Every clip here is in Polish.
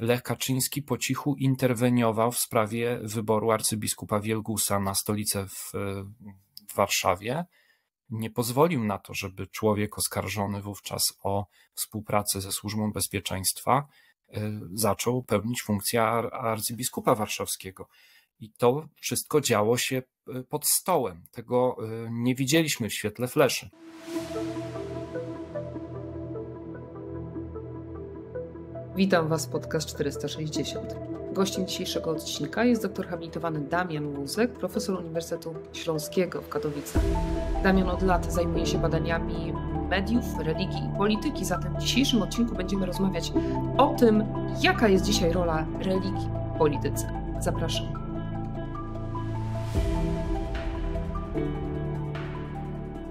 Lech Kaczyński po cichu interweniował w sprawie wyboru arcybiskupa Wielgusa na stolicę w, e, w Warszawie. Nie pozwolił na to, żeby człowiek oskarżony wówczas o współpracę ze Służbą Bezpieczeństwa e, zaczął pełnić funkcję arcybiskupa warszawskiego. I to wszystko działo się e, pod stołem. Tego nie widzieliśmy w świetle fleszy. Witam Was w podcast 460. Gościem dzisiejszego odcinka jest dr habilitowany Damian Muzek, profesor Uniwersytetu Śląskiego w Katowicach. Damian od lat zajmuje się badaniami mediów, religii i polityki, zatem w dzisiejszym odcinku będziemy rozmawiać o tym, jaka jest dzisiaj rola religii w polityce. Zapraszam.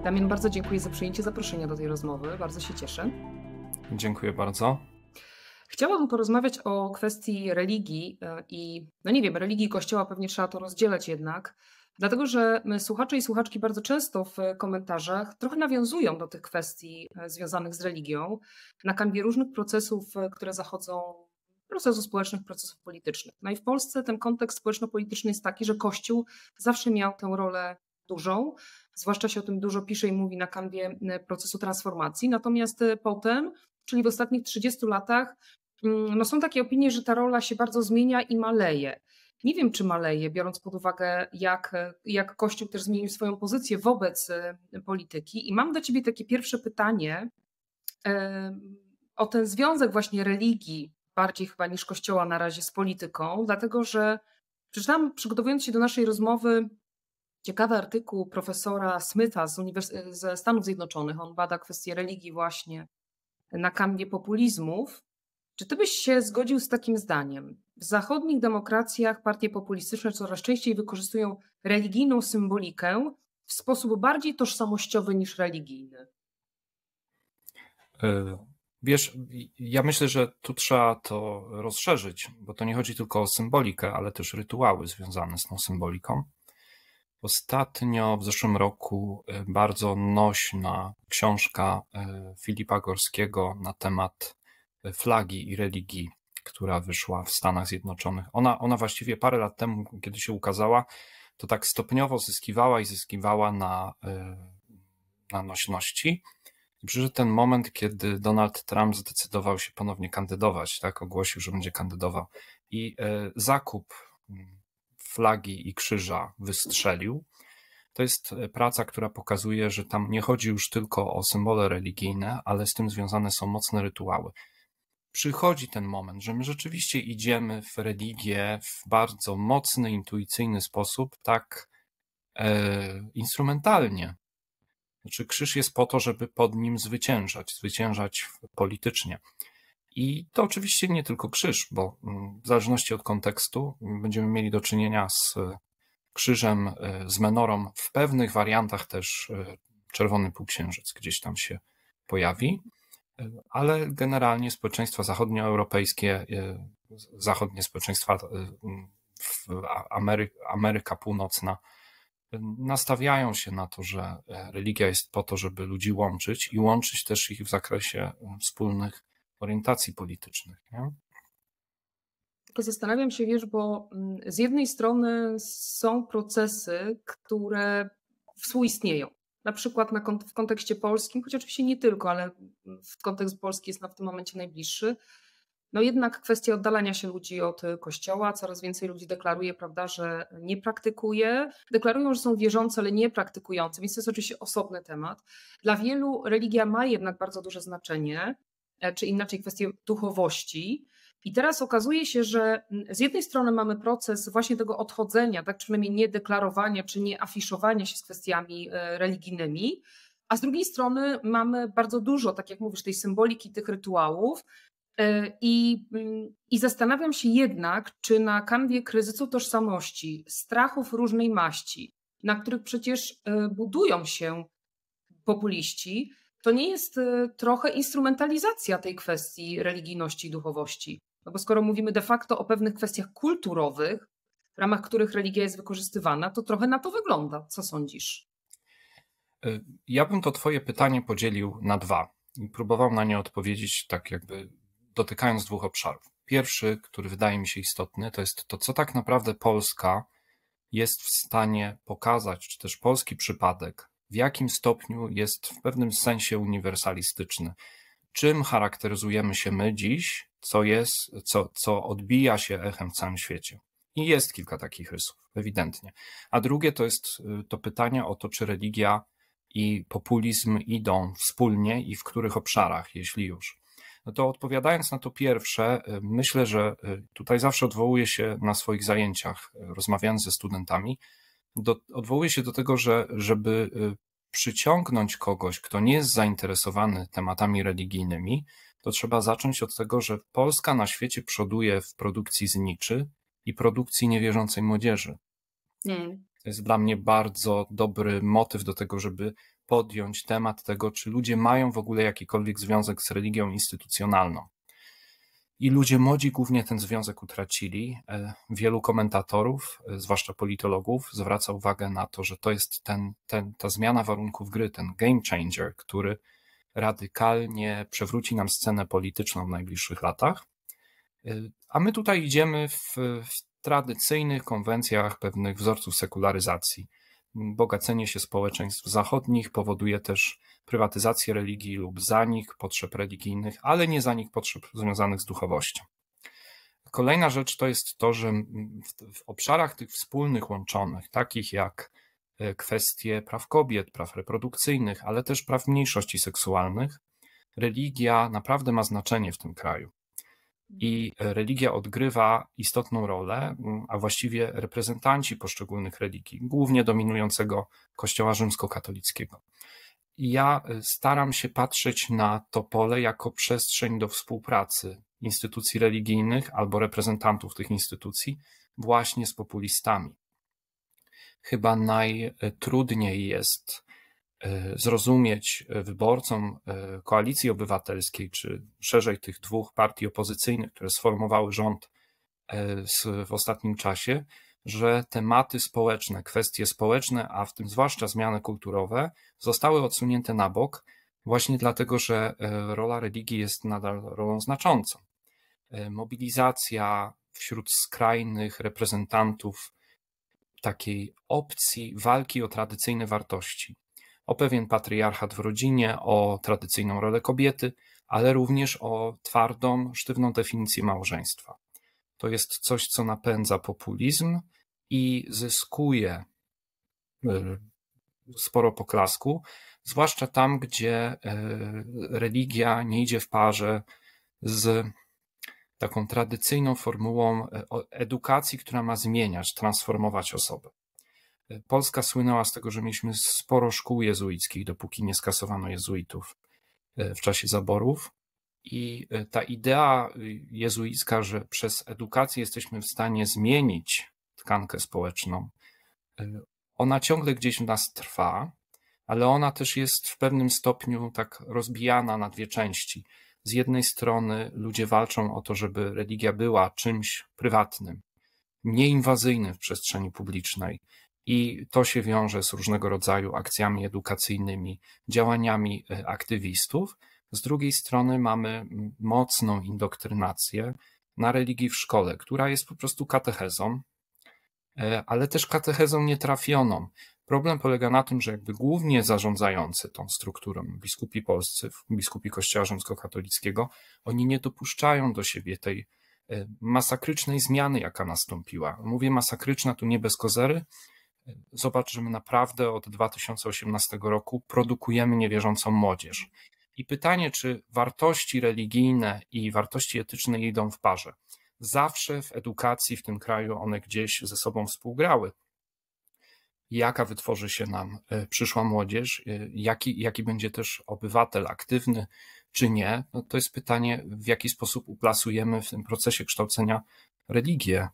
Damian, bardzo dziękuję za przyjęcie zaproszenia do tej rozmowy. Bardzo się cieszę. Dziękuję bardzo. Chciałabym porozmawiać o kwestii religii e, i, no nie wiem, religii i kościoła pewnie trzeba to rozdzielać jednak, dlatego że słuchacze i słuchaczki bardzo często w komentarzach trochę nawiązują do tych kwestii e, związanych z religią na kanwie różnych procesów, e, które zachodzą procesów społecznych, procesów politycznych. No i w Polsce ten kontekst społeczno-polityczny jest taki, że Kościół zawsze miał tę rolę dużą, zwłaszcza się o tym dużo pisze i mówi na kanwie procesu transformacji, natomiast potem czyli w ostatnich 30 latach, mm, no są takie opinie, że ta rola się bardzo zmienia i maleje. Nie wiem, czy maleje, biorąc pod uwagę, jak, jak Kościół też zmienił swoją pozycję wobec y, polityki. I mam do Ciebie takie pierwsze pytanie o ten związek właśnie religii, bardziej chyba niż Kościoła na razie, z polityką, dlatego że przeczytałam, przygotowując się do naszej rozmowy, ciekawy artykuł profesora Smitha z Uniwers- ze Stanów Zjednoczonych. On bada kwestie religii właśnie na kamnie populizmów. Czy ty byś się zgodził z takim zdaniem? W zachodnich demokracjach partie populistyczne coraz częściej wykorzystują religijną symbolikę w sposób bardziej tożsamościowy niż religijny. E, wiesz, ja myślę, że tu trzeba to rozszerzyć, bo to nie chodzi tylko o symbolikę, ale też rytuały związane z tą symboliką. Ostatnio w zeszłym roku e, bardzo nośna książka e, Filipa Gorskiego na temat e, flagi i religii, która wyszła w Stanach Zjednoczonych. Ona, ona właściwie parę lat temu, kiedy się ukazała, to tak stopniowo zyskiwała i zyskiwała na, na nośności. I przyszedł ten moment, kiedy Donald Trump zdecydował się ponownie kandydować, tak? Ogłosił, że będzie kandydował. I zakup mm, flagi i krzyża wystrzelił. To jest e, praca, która pokazuje, że tam nie chodzi już tylko o symbole religijne, ale z tym związane są mocne rytuały. Przychodzi ten moment, że my rzeczywiście idziemy w religię w bardzo mocny, intuicyjny sposób, tak e, instrumentalnie. Znaczy, krzyż jest po to, żeby pod nim zwyciężać, zwyciężać politycznie. I to oczywiście nie tylko krzyż, bo mm, w zależności od kontekstu mm, będziemy mieli do czynienia z e, krzyżem, e, z menorą, w pewnych wariantach też e, czerwony półksiężyc gdzieś tam się pojawi, ale generalnie społeczeństwa zachodnioeuropejskie, zachodnie społeczeństwa mm, Amery Ameryka Północna nastawiają się na to, że religia jest po to, żeby ludzi łączyć i łączyć też ich w zakresie wspólnych orientacji politycznych. Nie? Zastanawiam się, wiesz, bo mm, z jednej strony są procesy, które współistnieją. Na przykład na kont w kontekście polskim, choć oczywiście nie tylko, ale w kontekst polski jest nam w tym momencie najbliższy. No jednak kwestia oddalania się ludzi od y, kościoła, coraz więcej ludzi deklaruje, prawda, że nie praktykuje. Deklarują, że są wierzący, ale nie praktykujący, więc to jest oczywiście osobny temat. Dla wielu religia ma jednak bardzo duże znaczenie E, czy inaczej kwestię duchowości. I teraz okazuje się, że mm, z jednej strony mamy proces właśnie tego odchodzenia, tak przynajmniej nie deklarowania czy nie afiszowania się z kwestiami e, religijnymi, a z drugiej strony mamy bardzo dużo, tak jak mówisz, tej symboliki, tych rytuałów. E, I, mm, I zastanawiam się jednak, czy na kanwie kryzysu tożsamości, strachów różnej maści, na których przecież budują się populiści, to nie jest y, trochę instrumentalizacja tej kwestii religijności i duchowości? No bo skoro mówimy de facto o pewnych kwestiach kulturowych, w ramach których religia jest wykorzystywana, to trochę na to wygląda. Co sądzisz? Y, ja bym to Twoje pytanie podzielił na dwa i próbował na nie odpowiedzieć, tak jakby dotykając dwóch obszarów. Pierwszy, który wydaje mi się istotny, to jest to, co tak naprawdę Polska jest w stanie pokazać, czy też polski przypadek w jakim stopniu jest w pewnym sensie uniwersalistyczny. Czym charakteryzujemy się my dziś, co jest, co, co odbija się echem w całym świecie. I jest kilka takich rysów, ewidentnie. A drugie to jest y, to pytanie o to, czy religia i populizm idą wspólnie i w których obszarach, jeśli już. No to odpowiadając na to pierwsze, y, myślę, że y, tutaj zawsze odwołuję się na swoich zajęciach, rozmawiając ze studentami, do, odwołuje się do tego, że żeby y, przyciągnąć kogoś, kto nie jest zainteresowany tematami religijnymi, to trzeba zacząć od tego, że Polska na świecie przoduje w produkcji zniczy i produkcji niewierzącej młodzieży. To jest dla mnie bardzo dobry motyw do tego, żeby podjąć temat tego, czy ludzie mają w ogóle jakikolwiek związek z religią instytucjonalną. I ludzie młodzi głównie ten związek utracili. E, wielu komentatorów, e, zwłaszcza politologów, zwraca uwagę na to, że to jest ten, ten, ta zmiana warunków gry, ten game changer, który radykalnie przewróci nam scenę polityczną w najbliższych latach. E, a my tutaj idziemy w, w tradycyjnych konwencjach pewnych wzorców sekularyzacji bogacenie się społeczeństw zachodnich powoduje też prywatyzację religii lub zanik potrzeb religijnych, ale nie zanik potrzeb związanych z duchowością. Kolejna rzecz to jest to, że w, w obszarach tych wspólnych, łączonych, takich jak e, kwestie praw kobiet, praw reprodukcyjnych, ale też praw mniejszości seksualnych, religia naprawdę ma znaczenie w tym kraju i religia odgrywa istotną rolę, mm, a właściwie reprezentanci poszczególnych religii, głównie dominującego Kościoła rzymskokatolickiego. I ja y, staram się patrzeć na to pole jako przestrzeń do współpracy instytucji religijnych albo reprezentantów tych instytucji właśnie z populistami. Chyba najtrudniej jest E, zrozumieć e, wyborcom e, koalicji obywatelskiej, czy szerzej tych dwóch partii opozycyjnych, które sformowały rząd w ostatnim czasie, że tematy społeczne, kwestie społeczne, a w tym zwłaszcza zmiany kulturowe, zostały odsunięte na bok, właśnie dlatego, że rola religii jest nadal rolą znaczącą. Mobilizacja wśród skrajnych reprezentantów takiej opcji walki o tradycyjne wartości, o pewien patriarchat w rodzinie, o tradycyjną rolę kobiety, ale również o twardą, sztywną definicję małżeństwa. To jest coś, co napędza populizm i zyskuje y, sporo poklasku, zwłaszcza tam, gdzie y, religia nie idzie w parze z taką tradycyjną formułą y, edukacji, która ma zmieniać, transformować osoby. Polska słynęła z tego, że mieliśmy sporo szkół jezuickich, dopóki nie skasowano jezuitów e, w czasie zaborów. I e, ta idea y, jezuicka, że przez edukację jesteśmy w stanie zmienić tkankę społeczną, e, ona ciągle gdzieś w nas trwa, ale ona też jest w pewnym stopniu tak rozbijana na dwie części. Z jednej strony ludzie walczą o to, żeby religia była czymś prywatnym, nieinwazyjnym w przestrzeni publicznej, i to się wiąże z różnego rodzaju akcjami edukacyjnymi, działaniami e, aktywistów. Z drugiej strony mamy mocną indoktrynację na religii w szkole, która jest po prostu katechezą, e, ale też katechezą nietrafioną. Problem polega na tym, że jakby głównie zarządzający tą strukturą, biskupi polscy, biskupi Kościoła Rzymskokatolickiego, oni nie dopuszczają do siebie tej e, masakrycznej zmiany, jaka nastąpiła. Mówię masakryczna tu nie bez kozery, Zobacz, że my naprawdę od 2018 roku produkujemy niewierzącą młodzież. I pytanie, czy wartości religijne i wartości etyczne idą w parze. Zawsze w edukacji w tym kraju one gdzieś ze sobą współgrały. Jaka wytworzy się nam e, przyszła młodzież, e, jaki, jaki będzie też obywatel aktywny czy nie, no to jest pytanie, w jaki sposób uplasujemy w tym procesie kształcenia religię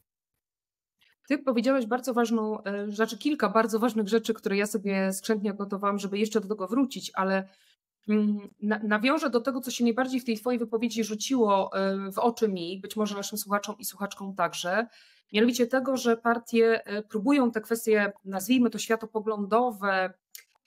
ty powiedziałeś bardzo ważną e, rzecz, kilka bardzo ważnych rzeczy, które ja sobie skrzętnie odnotowałam, żeby jeszcze do tego wrócić, ale mm, nawiążę do tego, co się najbardziej w tej Twojej wypowiedzi rzuciło e, w oczy mi, być może naszym słuchaczom i słuchaczkom także, mianowicie tego, że partie e, próbują te kwestie, nazwijmy to światopoglądowe,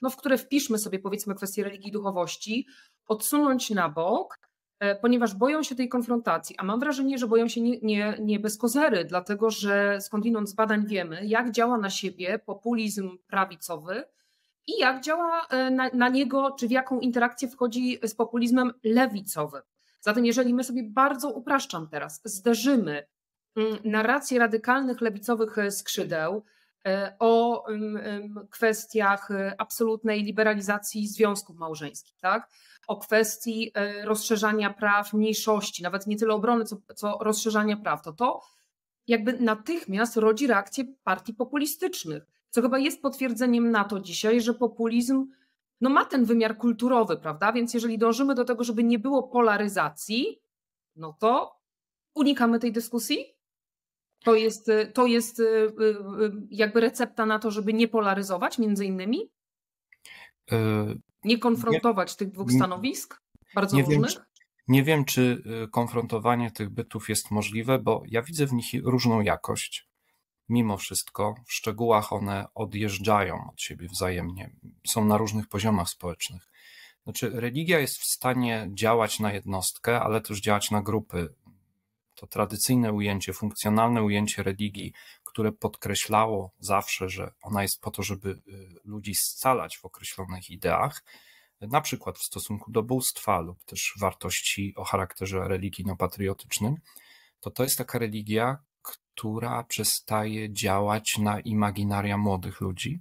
no, w które wpiszmy sobie powiedzmy kwestie religii i duchowości, odsunąć na bok E, ponieważ boją się tej konfrontacji, a mam wrażenie, że boją się nie, nie, nie bez kozery, dlatego że skądinąd z badań wiemy, jak działa na siebie populizm prawicowy i jak działa e, na, na niego, czy w jaką interakcję wchodzi z populizmem lewicowym. Zatem jeżeli my sobie bardzo upraszczam teraz, zderzymy mm, narrację radykalnych lewicowych e, skrzydeł, E, o kwestiach e, absolutnej liberalizacji związków małżeńskich, tak? o kwestii e, rozszerzania praw mniejszości, nawet nie tyle obrony, co, co rozszerzania praw, to to jakby natychmiast rodzi reakcję partii populistycznych, co chyba jest potwierdzeniem na to dzisiaj, że populizm no, ma ten wymiar kulturowy, prawda? Więc jeżeli dążymy do tego, żeby nie było polaryzacji, no to unikamy tej dyskusji, to jest, to jest y, y, y, jakby recepta na to, żeby nie polaryzować między innymi? E, nie konfrontować nie, tych dwóch stanowisk? Bardzo nie różnych? Wiem, nie wiem, czy konfrontowanie tych bytów jest możliwe, bo ja widzę w nich różną jakość. Mimo wszystko, w szczegółach one odjeżdżają od siebie wzajemnie, są na różnych poziomach społecznych. Znaczy, religia jest w stanie działać na jednostkę, ale też działać na grupy to tradycyjne ujęcie, funkcjonalne ujęcie religii, które podkreślało zawsze, że ona jest po to, żeby y, ludzi scalać w określonych ideach, na przykład w stosunku do bóstwa lub też wartości o charakterze religijno-patriotycznym, to to jest taka religia, która przestaje działać na imaginaria młodych ludzi,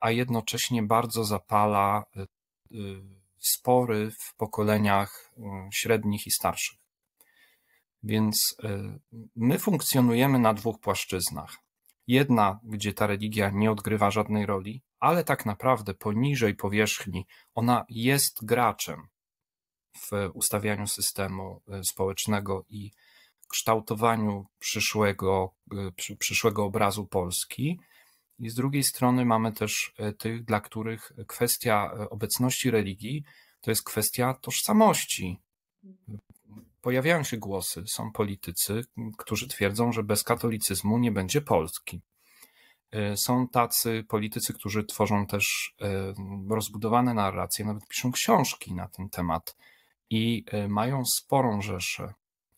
a jednocześnie bardzo zapala y, y, spory w pokoleniach średnich i starszych. Więc y, my funkcjonujemy na dwóch płaszczyznach. Jedna, gdzie ta religia nie odgrywa żadnej roli, ale tak naprawdę poniżej powierzchni ona jest graczem w ustawianiu systemu y, społecznego i kształtowaniu przyszłego, y, przyszłego obrazu Polski. I z drugiej strony mamy też tych, dla których kwestia obecności religii to jest kwestia tożsamości, pojawiają się głosy, są politycy, którzy twierdzą, że bez katolicyzmu nie będzie Polski. E, są tacy politycy, którzy tworzą też e, rozbudowane narracje, nawet piszą książki na ten temat i e, mają sporą rzeszę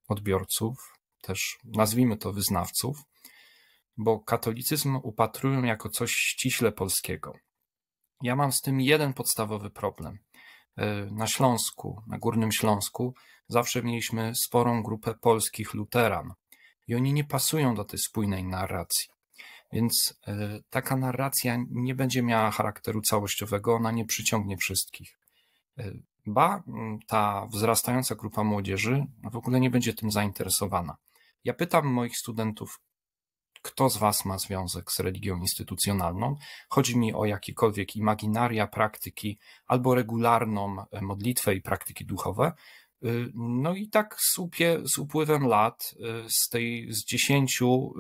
odbiorców, też nazwijmy to wyznawców, bo katolicyzm upatrują jako coś ściśle polskiego. Ja mam z tym jeden podstawowy problem – E, na Śląsku, na Górnym Śląsku, zawsze mieliśmy sporą grupę polskich luteran i oni nie pasują do tej spójnej narracji. Więc e, taka narracja nie będzie miała charakteru całościowego, ona nie przyciągnie wszystkich. E, ba, ta wzrastająca grupa młodzieży w ogóle nie będzie tym zainteresowana. Ja pytam moich studentów, kto z Was ma związek z religią instytucjonalną. Chodzi mi o jakiekolwiek imaginaria, praktyki albo regularną e, modlitwę i praktyki duchowe. Y, no i tak z, upie, z upływem lat y, z tej z dziesięciu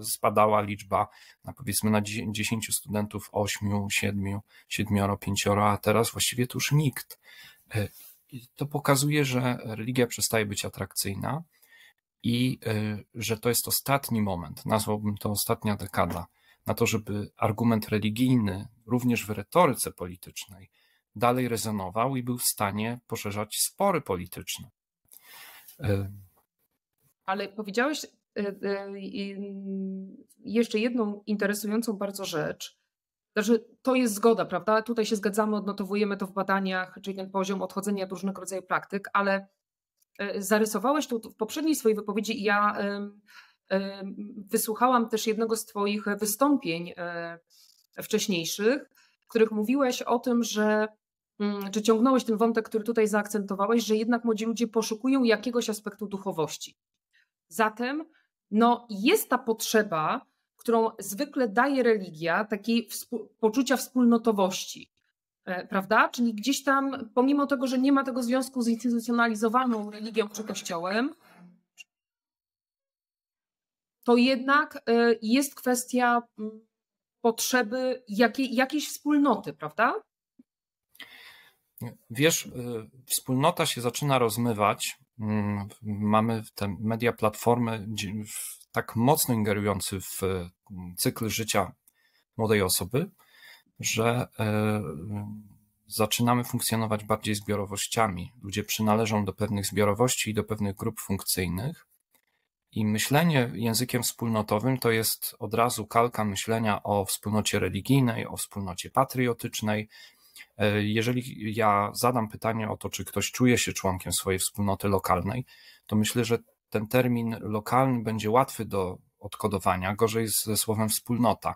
y, spadała liczba, na powiedzmy na dziesięciu studentów, ośmiu, siedmiu, siedmioro, pięcioro, a teraz właściwie to już nikt. I to pokazuje, że religia przestaje być atrakcyjna, i e, że to jest ostatni moment, nazwałbym to ostatnia dekada, na to, żeby argument religijny, również w retoryce politycznej, dalej rezonował i był w stanie poszerzać spory polityczne. E, ale powiedziałeś e, jeszcze jedną interesującą bardzo rzecz. Znaczy, to jest zgoda, prawda? Tutaj się zgadzamy, odnotowujemy to w badaniach, czyli ten poziom odchodzenia od różnego rodzaju praktyk, ale E, zarysowałeś tu w poprzedniej swojej wypowiedzi i ja wysłuchałam też jednego z Twoich wystąpień e, wcześniejszych, w których mówiłeś o tym, że czy mm, ciągnąłeś ten wątek, który tutaj zaakcentowałeś, że jednak młodzi ludzie poszukują jakiegoś aspektu duchowości. Zatem no, jest ta potrzeba, którą zwykle daje religia, takiej poczucia wspólnotowości. E, prawda? Czyli gdzieś tam, pomimo tego, że nie ma tego związku z instytucjonalizowaną religią czy kościołem, to jednak e, jest kwestia mm, potrzeby jakiej, jakiejś wspólnoty, prawda? Wiesz, y, wspólnota się zaczyna rozmywać. Mm, mamy te media, platformy tak mocno ingerujące w mm, cykl życia młodej osoby, że e, zaczynamy funkcjonować bardziej zbiorowościami. Ludzie przynależą do pewnych zbiorowości i do pewnych grup funkcyjnych. I myślenie językiem wspólnotowym to jest od razu kalka myślenia o wspólnocie religijnej, o wspólnocie patriotycznej. E, jeżeli ja zadam pytanie o to, czy ktoś czuje się członkiem swojej wspólnoty lokalnej, to myślę, że ten termin lokalny będzie łatwy do odkodowania, gorzej ze słowem wspólnota.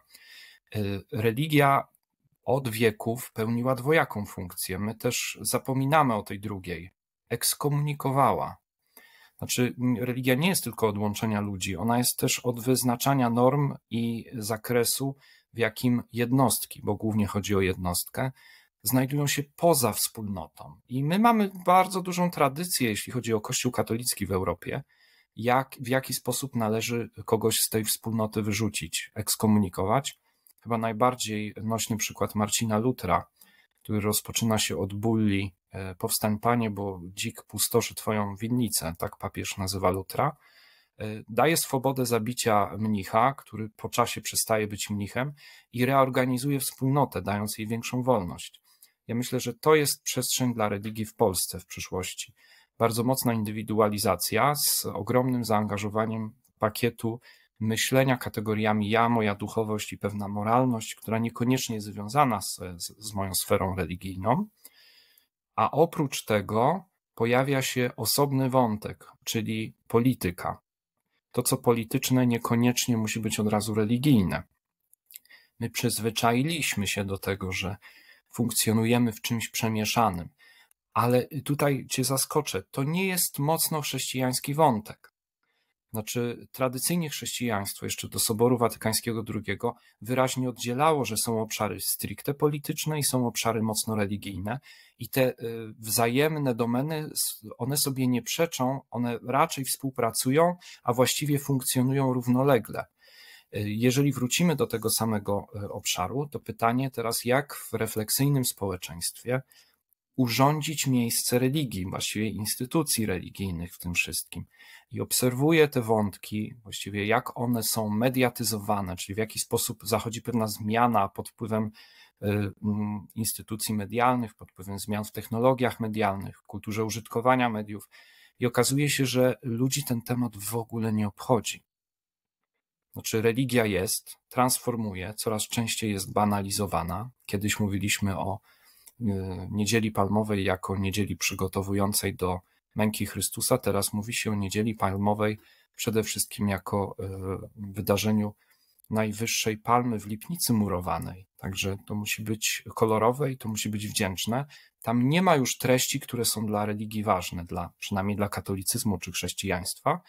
E, religia od wieków pełniła dwojaką funkcję. My też zapominamy o tej drugiej. Ekskomunikowała. Znaczy, religia nie jest tylko od łączenia ludzi, ona jest też od wyznaczania norm i zakresu, w jakim jednostki, bo głównie chodzi o jednostkę, znajdują się poza wspólnotą. I my mamy bardzo dużą tradycję, jeśli chodzi o Kościół katolicki w Europie, jak, w jaki sposób należy kogoś z tej wspólnoty wyrzucić, ekskomunikować chyba najbardziej nośny przykład Marcina Lutra, który rozpoczyna się od bulli e, Powstań Panie, bo dzik pustoszy twoją winnicę, tak papież nazywa Lutra. E, daje swobodę zabicia mnicha, który po czasie przestaje być mnichem i reorganizuje wspólnotę, dając jej większą wolność. Ja myślę, że to jest przestrzeń dla religii w Polsce w przyszłości. Bardzo mocna indywidualizacja z ogromnym zaangażowaniem pakietu myślenia kategoriami ja, moja duchowość i pewna moralność, która niekoniecznie jest związana z, z moją sferą religijną. A oprócz tego pojawia się osobny wątek, czyli polityka. To, co polityczne, niekoniecznie musi być od razu religijne. My przyzwyczailiśmy się do tego, że funkcjonujemy w czymś przemieszanym. Ale tutaj Cię zaskoczę, to nie jest mocno chrześcijański wątek. Znaczy, tradycyjnie chrześcijaństwo jeszcze do Soboru Watykańskiego II wyraźnie oddzielało, że są obszary stricte polityczne i są obszary mocno religijne, i te y, wzajemne domeny, one sobie nie przeczą, one raczej współpracują, a właściwie funkcjonują równolegle. Y, jeżeli wrócimy do tego samego y, obszaru, to pytanie teraz, jak w refleksyjnym społeczeństwie urządzić miejsce religii, właściwie instytucji religijnych w tym wszystkim. I obserwuję te wątki, właściwie jak one są mediatyzowane, czyli w jaki sposób zachodzi pewna zmiana pod wpływem y, instytucji medialnych, pod wpływem zmian w technologiach medialnych, w kulturze użytkowania mediów. I okazuje się, że ludzi ten temat w ogóle nie obchodzi. Znaczy, religia jest, transformuje, coraz częściej jest banalizowana. Kiedyś mówiliśmy o Y, niedzieli Palmowej jako niedzieli przygotowującej do męki Chrystusa. Teraz mówi się o Niedzieli Palmowej przede wszystkim jako y, wydarzeniu najwyższej palmy w Lipnicy Murowanej. Także to musi być kolorowe i to musi być wdzięczne. Tam nie ma już treści, które są dla religii ważne, dla, przynajmniej dla katolicyzmu czy chrześcijaństwa.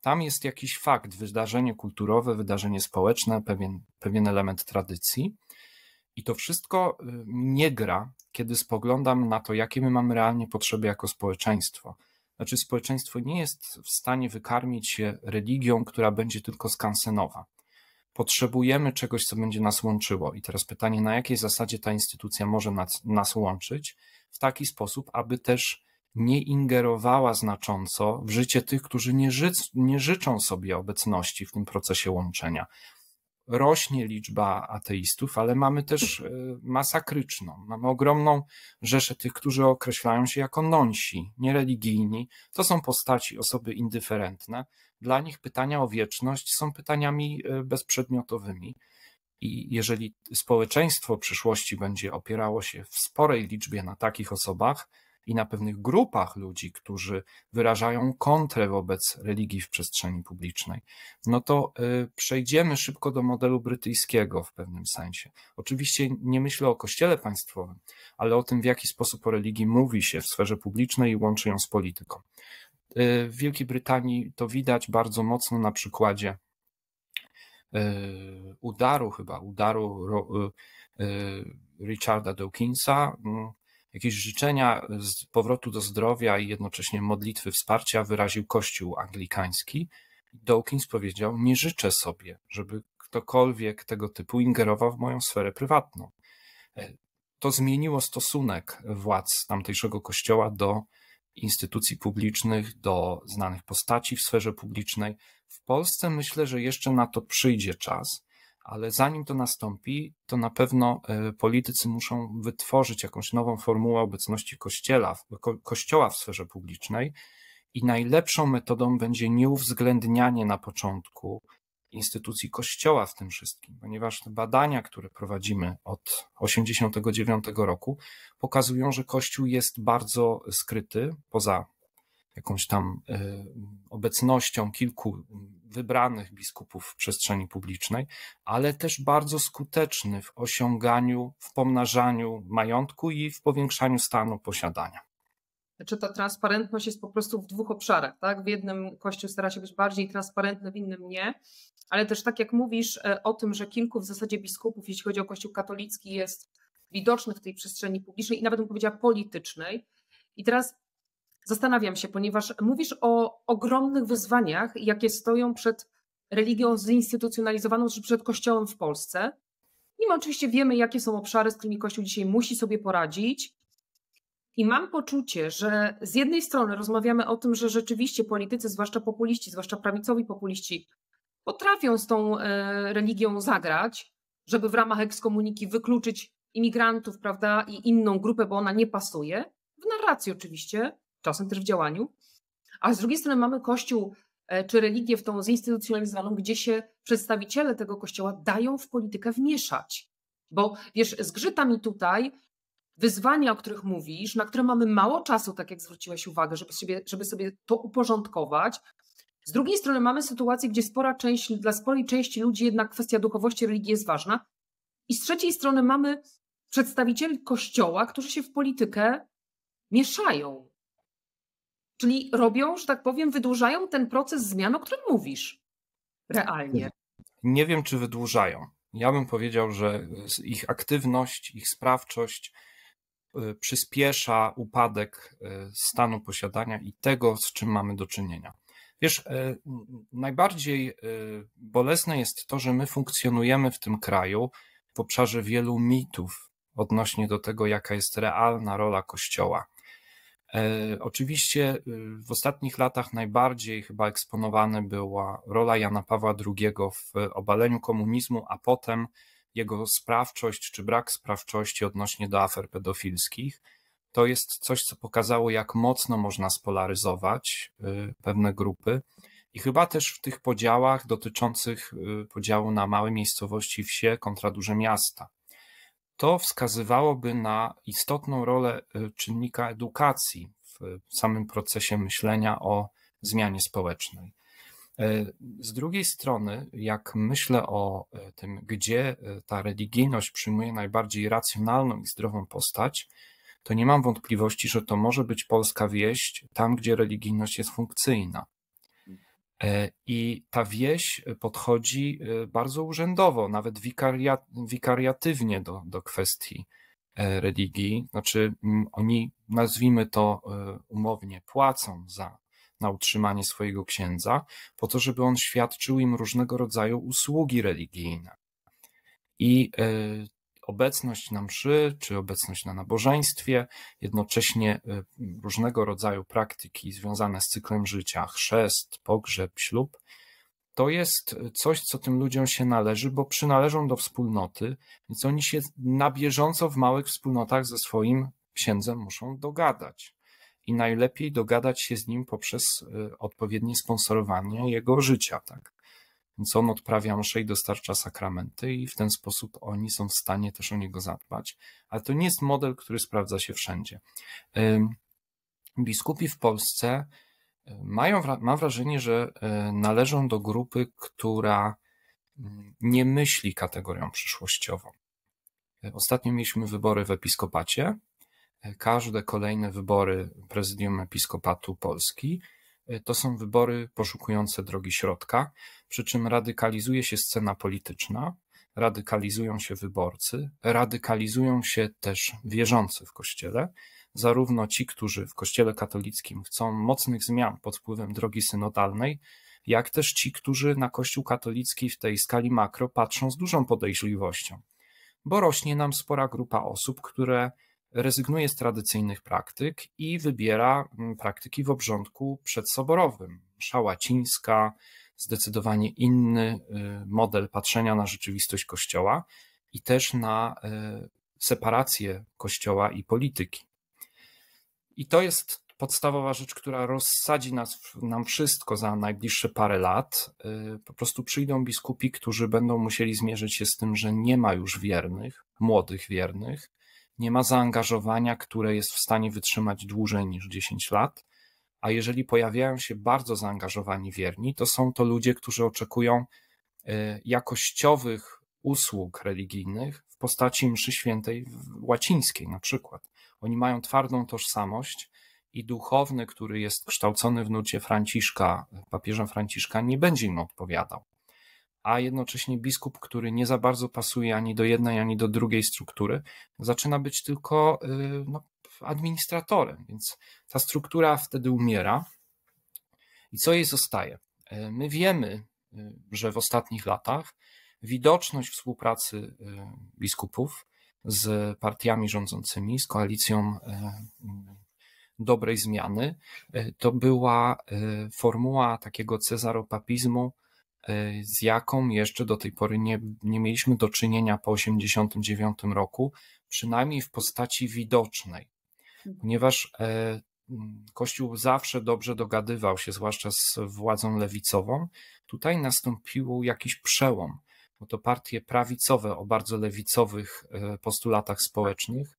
Tam jest jakiś fakt, wydarzenie kulturowe, wydarzenie społeczne, pewien, pewien element tradycji. I to wszystko y, nie gra kiedy spoglądam na to, jakie my mamy realnie potrzeby jako społeczeństwo. Znaczy, społeczeństwo nie jest w stanie wykarmić się religią, która będzie tylko skansenowa. Potrzebujemy czegoś, co będzie nas łączyło. I teraz pytanie, na jakiej zasadzie ta instytucja może nas, nas łączyć w taki sposób, aby też nie ingerowała znacząco w życie tych, którzy nie, ży, nie życzą sobie obecności w tym procesie łączenia rośnie liczba ateistów, ale mamy też e, masakryczną. Mamy ogromną rzeszę tych, którzy określają się jako nonsi, niereligijni. To są postaci, osoby indyferentne. Dla nich pytania o wieczność są pytaniami e, bezprzedmiotowymi. I jeżeli społeczeństwo przyszłości będzie opierało się w sporej liczbie na takich osobach, i na pewnych grupach ludzi, którzy wyrażają kontrę wobec religii w przestrzeni publicznej, no to y, przejdziemy szybko do modelu brytyjskiego w pewnym sensie. Oczywiście nie myślę o kościele państwowym, ale o tym, w jaki sposób o religii mówi się w sferze publicznej i łączy ją z polityką. Y, w Wielkiej Brytanii to widać bardzo mocno na przykładzie y, udaru chyba, udaru Richarda Dawkinsa, mm, jakieś życzenia z powrotu do zdrowia i jednocześnie modlitwy wsparcia wyraził Kościół anglikański. Dawkins powiedział: Nie życzę sobie, żeby ktokolwiek tego typu ingerował w moją sferę prywatną. E, to zmieniło stosunek władz tamtejszego kościoła do instytucji publicznych, do znanych postaci w sferze publicznej. W Polsce myślę, że jeszcze na to przyjdzie czas ale zanim to nastąpi, to na pewno e, politycy muszą wytworzyć jakąś nową formułę obecności kościela, ko kościoła w sferze publicznej. I najlepszą metodą będzie nieuwzględnianie na początku instytucji Kościoła w tym wszystkim, ponieważ badania, które prowadzimy od 1989 roku, pokazują, że Kościół jest bardzo skryty poza jakąś tam e, obecnością kilku wybranych biskupów w przestrzeni publicznej, ale też bardzo skuteczny w osiąganiu, w pomnażaniu majątku i w powiększaniu stanu posiadania. Czy znaczy, ta transparentność jest po prostu w dwóch obszarach, tak? W jednym kościół stara się być bardziej transparentny, w innym nie, ale też tak jak mówisz e, o tym, że kilku w zasadzie biskupów, jeśli chodzi o kościół katolicki, jest widocznych w tej przestrzeni publicznej i nawet bym powiedziała politycznej. I teraz Zastanawiam się, ponieważ mówisz o ogromnych wyzwaniach, jakie stoją przed religią zinstytucjonalizowaną czy przed Kościołem w Polsce. Mimo oczywiście wiemy, jakie są obszary, z którymi Kościół dzisiaj musi sobie poradzić. I mam poczucie, że z jednej strony rozmawiamy o tym, że rzeczywiście politycy, zwłaszcza populiści, zwłaszcza prawicowi populiści, potrafią z tą e, religią zagrać, żeby w ramach ekskomuniki wykluczyć imigrantów, prawda, i inną grupę, bo ona nie pasuje, w narracji oczywiście, czasem też w działaniu, a z drugiej strony mamy kościół e, czy religię w tą zinstytucjonalizowaną, gdzie się przedstawiciele tego kościoła dają w politykę wmieszać. Bo wiesz, zgrzyta mi tutaj wyzwania, o których mówisz, na które mamy mało czasu, tak jak zwróciłaś uwagę, żeby sobie, żeby sobie to uporządkować. Z drugiej strony mamy sytuację, gdzie spora część, dla sporej części ludzi jednak kwestia duchowości religii jest ważna. I z trzeciej strony mamy przedstawicieli kościoła, którzy się w politykę mieszają. Czyli robią, że tak powiem, wydłużają ten proces zmian, o którym mówisz. Realnie. Nie wiem, czy wydłużają. Ja bym powiedział, że ich aktywność, ich sprawczość y, przyspiesza upadek y, stanu posiadania i tego, z czym mamy do czynienia. Wiesz, y, najbardziej bolesne jest to, że my funkcjonujemy w tym kraju w obszarze wielu mitów odnośnie do tego, jaka jest realna rola Kościoła. E, oczywiście y, w ostatnich latach najbardziej chyba eksponowana była rola Jana Pawła II w y, obaleniu komunizmu, a potem jego sprawczość czy brak sprawczości odnośnie do afer pedofilskich. To jest coś, co pokazało, jak mocno można spolaryzować y, pewne grupy. I chyba też w tych podziałach dotyczących podziału na małe miejscowości, wsie kontra duże miasta to wskazywałoby na istotną rolę y, czynnika edukacji w samym procesie myślenia o zmianie społecznej. E, z drugiej strony, jak myślę o e, tym, gdzie e, ta religijność przyjmuje najbardziej racjonalną i zdrową postać, to nie mam wątpliwości, że to może być polska wieść, tam gdzie religijność jest funkcyjna. E, I ta wieś e, podchodzi e, bardzo urzędowo, nawet wikariat, wikariatywnie do, do kwestii religii. Znaczy, oni, nazwijmy to umownie, płacą za na utrzymanie swojego księdza, po to, żeby on świadczył im różnego rodzaju usługi religijne. I obecność na mszy czy obecność na nabożeństwie, jednocześnie y, różnego rodzaju praktyki związane z cyklem życia, chrzest, pogrzeb, ślub, to jest y, coś, co tym ludziom się należy, bo przynależą do wspólnoty, więc oni się na bieżąco w małych wspólnotach ze swoim księdzem muszą dogadać. I najlepiej dogadać się z nim poprzez y, odpowiednie sponsorowanie jego życia, tak? Więc on odprawia mszę i dostarcza sakramenty, i w ten sposób oni są w stanie też o niego zadbać. Ale to nie jest model, który sprawdza się wszędzie. Biskupi w Polsce mają, mam wrażenie, że e, należą do grupy, która mm, nie myśli kategorią przyszłościową. E, ostatnio mieliśmy wybory w episkopacie. E, każde kolejne wybory prezydium episkopatu Polski Y, to są wybory poszukujące drogi środka, przy czym radykalizuje się scena polityczna, radykalizują się wyborcy, radykalizują się też wierzący w kościele, zarówno ci, którzy w kościele katolickim chcą mocnych zmian pod wpływem drogi synodalnej, jak też ci, którzy na Kościół katolicki w tej skali makro patrzą z dużą podejrzliwością, bo rośnie nam spora grupa osób, które rezygnuje z tradycyjnych praktyk i wybiera mm, praktyki w obrządku przedsoborowym. Szałacińska, zdecydowanie inny y, model patrzenia na rzeczywistość Kościoła i też na y, separację Kościoła i polityki. I to jest podstawowa rzecz, która rozsadzi nas, nam wszystko za najbliższe parę lat. Y, po prostu przyjdą biskupi, którzy będą musieli zmierzyć się z tym, że nie ma już wiernych, młodych wiernych, nie ma zaangażowania, które jest w stanie wytrzymać dłużej niż 10 lat. A jeżeli pojawiają się bardzo zaangażowani wierni, to są to ludzie, którzy oczekują e, jakościowych usług religijnych w postaci mszy świętej łacińskiej na przykład. Oni mają twardą tożsamość i duchowny, który jest kształcony w nucie Franciszka, papieża Franciszka, nie będzie im odpowiadał a jednocześnie biskup, który nie za bardzo pasuje ani do jednej, ani do drugiej struktury, zaczyna być tylko y, no, administratorem, więc ta struktura wtedy umiera. I co jej zostaje? Y, my wiemy, y, że w ostatnich latach widoczność współpracy biskupów z partiami rządzącymi, z koalicją dobrej zmiany, to była formuła takiego cezaropapizmu, Y, z jaką jeszcze do tej pory nie, nie mieliśmy do czynienia po 1989 roku, przynajmniej w postaci widocznej, mhm. ponieważ y, Kościół zawsze dobrze dogadywał się, zwłaszcza z władzą lewicową. Tutaj nastąpił jakiś przełom, bo to partie prawicowe o bardzo lewicowych y, postulatach społecznych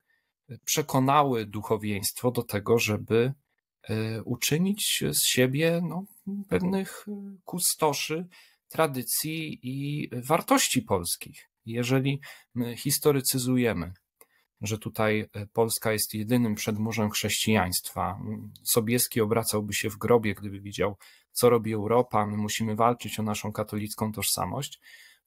przekonały duchowieństwo do tego, żeby uczynić z siebie no, pewnych kustoszy tradycji i wartości polskich. Jeżeli historycyzujemy, że tutaj e, Polska jest jedynym przedmurzem chrześcijaństwa, mm, Sobieski obracałby się w grobie, gdyby widział, co robi Europa, my musimy walczyć o naszą katolicką tożsamość,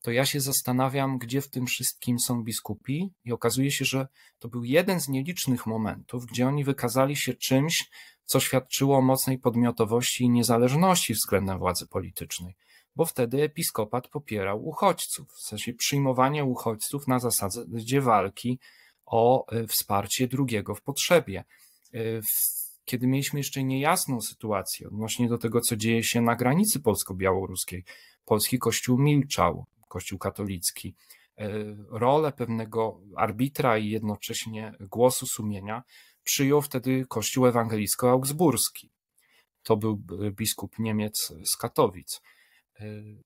to ja się zastanawiam, gdzie w tym wszystkim są biskupi, i okazuje się, że to był jeden z nielicznych momentów, gdzie oni wykazali się czymś, co świadczyło o mocnej podmiotowości i niezależności względem władzy politycznej bo wtedy episkopat popierał uchodźców, w sensie przyjmowanie uchodźców na zasadzie walki o e, wsparcie drugiego w potrzebie. E, kiedy mieliśmy jeszcze niejasną sytuację odnośnie do tego, co dzieje się na granicy polsko-białoruskiej, polski kościół milczał, kościół katolicki. E, rolę pewnego arbitra i jednocześnie głosu sumienia przyjął wtedy kościół ewangelicko-augsburski. To był biskup Niemiec z Katowic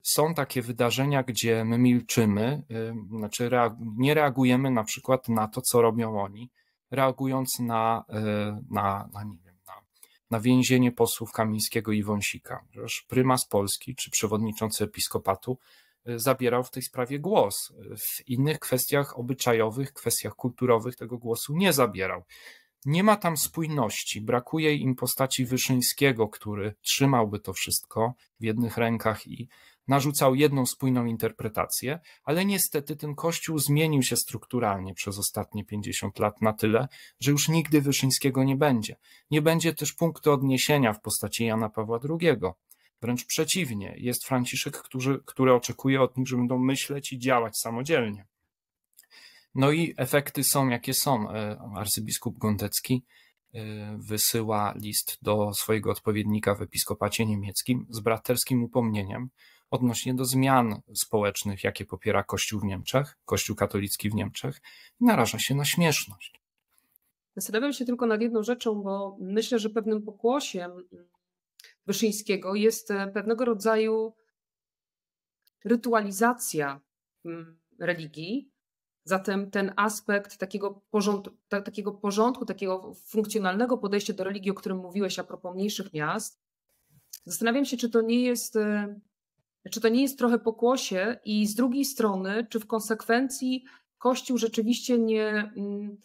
są takie wydarzenia, gdzie my milczymy, y, znaczy nie reagujemy na przykład na to, co robią oni, reagując na, y, na, na nie wiem, na, na więzienie posłów Kamińskiego i Wąsika. Przecież prymas Polski czy przewodniczący episkopatu y, zabierał w tej sprawie głos. W innych kwestiach obyczajowych, kwestiach kulturowych tego głosu nie zabierał. Nie ma tam spójności, brakuje im postaci Wyszyńskiego, który trzymałby to wszystko w jednych rękach i narzucał jedną spójną interpretację, ale niestety ten kościół zmienił się strukturalnie przez ostatnie 50 lat na tyle, że już nigdy Wyszyńskiego nie będzie. Nie będzie też punktu odniesienia w postaci Jana Pawła II. Wręcz przeciwnie, jest Franciszek, który, który oczekuje od nich, że będą myśleć i działać samodzielnie. No i efekty są jakie są. E, arcybiskup Gondecki e, wysyła list do swojego odpowiednika w episkopacie niemieckim z braterskim upomnieniem odnośnie do zmian społecznych, jakie popiera Kościół w Niemczech, Kościół katolicki w Niemczech, i naraża się na śmieszność. Zastanawiam się tylko nad jedną rzeczą, bo myślę, że pewnym pokłosiem Wyszyńskiego jest e, pewnego rodzaju rytualizacja mm, religii, Zatem ten aspekt takiego porządku, takiego, porządku, takiego funkcjonalnego podejścia do religii, o którym mówiłeś a propos mniejszych miast, zastanawiam się, czy to nie jest, e, czy to nie jest trochę pokłosie i z drugiej strony, czy w konsekwencji Kościół rzeczywiście nie, mm,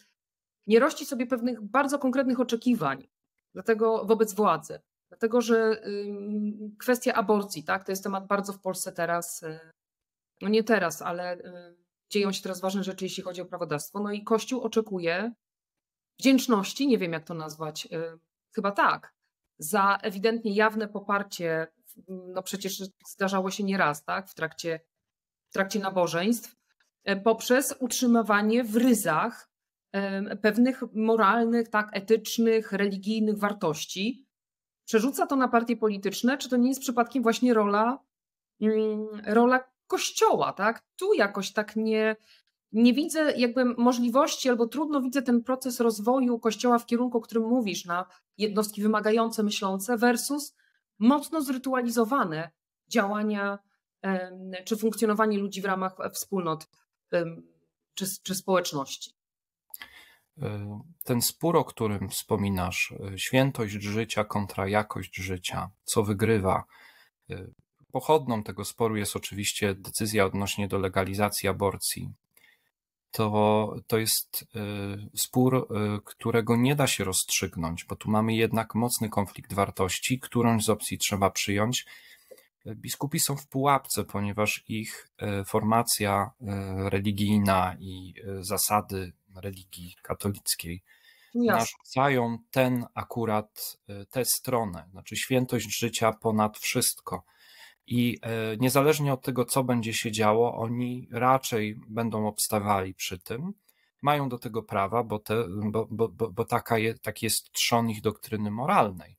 nie rości sobie pewnych bardzo konkretnych oczekiwań dlatego wobec władzy. Dlatego, że kwestia aborcji, tak, to jest temat bardzo w Polsce teraz, e, no nie teraz, ale dzieją się teraz ważne rzeczy, jeśli chodzi o prawodawstwo. No i Kościół oczekuje wdzięczności, nie wiem jak to nazwać, y, chyba tak, za ewidentnie jawne poparcie. No przecież zdarzało się nieraz, tak, w trakcie, w trakcie nabożeństw, e, poprzez utrzymywanie w ryzach e, pewnych moralnych, tak, etycznych, religijnych wartości. Przerzuca to na partie polityczne, czy to nie jest przypadkiem właśnie rola, mm, rola kościoła, tak? Tu jakoś tak nie, nie widzę jakby możliwości albo trudno widzę ten proces rozwoju kościoła w kierunku, o którym mówisz, na jednostki wymagające, myślące versus mocno zrytualizowane działania czy funkcjonowanie ludzi w ramach wspólnot czy, czy społeczności. E, ten spór, o którym wspominasz, e, świętość życia kontra jakość życia, co wygrywa, e, pochodną tego sporu jest oczywiście decyzja odnośnie do legalizacji aborcji. To, to jest e, spór, e, którego nie da się rozstrzygnąć, bo tu mamy jednak mocny konflikt wartości, którąś z opcji trzeba przyjąć. Biskupi są w pułapce, ponieważ ich e, formacja religijna i zasady religii katolickiej narzucają ten akurat tę stronę, znaczy świętość życia ponad wszystko. I e, niezależnie od tego, co będzie się działo, oni raczej będą obstawali przy tym. Mają do tego prawa, bo, te, bo, bo, bo, bo taka je, taki jest trzon ich doktryny moralnej.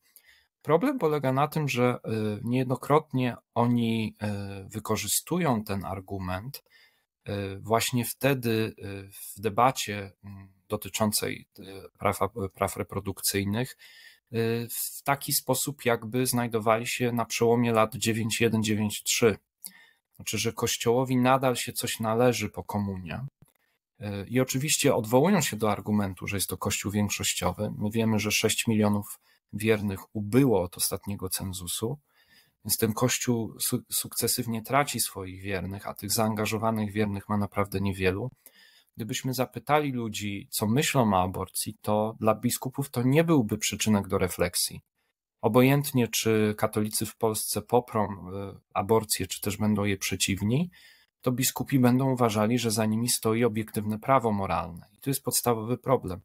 Problem polega na tym, że e, niejednokrotnie oni e, wykorzystują ten argument właśnie wtedy w debacie dotyczącej praw, praw reprodukcyjnych Y, w taki sposób, jakby znajdowali się na przełomie lat 91-93, Znaczy, że Kościołowi nadal się coś należy po komunie. Y, I oczywiście odwołują się do argumentu, że jest to Kościół większościowy. My wiemy, że 6 milionów wiernych ubyło od ostatniego cenzusu, więc ten Kościół sukcesywnie traci swoich wiernych, a tych zaangażowanych wiernych ma naprawdę niewielu. Gdybyśmy zapytali ludzi, co myślą o aborcji, to dla biskupów to nie byłby przyczynek do refleksji. Obojętnie, czy katolicy w Polsce poprą e, aborcję, czy też będą je przeciwni, to biskupi będą uważali, że za nimi stoi obiektywne prawo moralne. I to jest podstawowy problem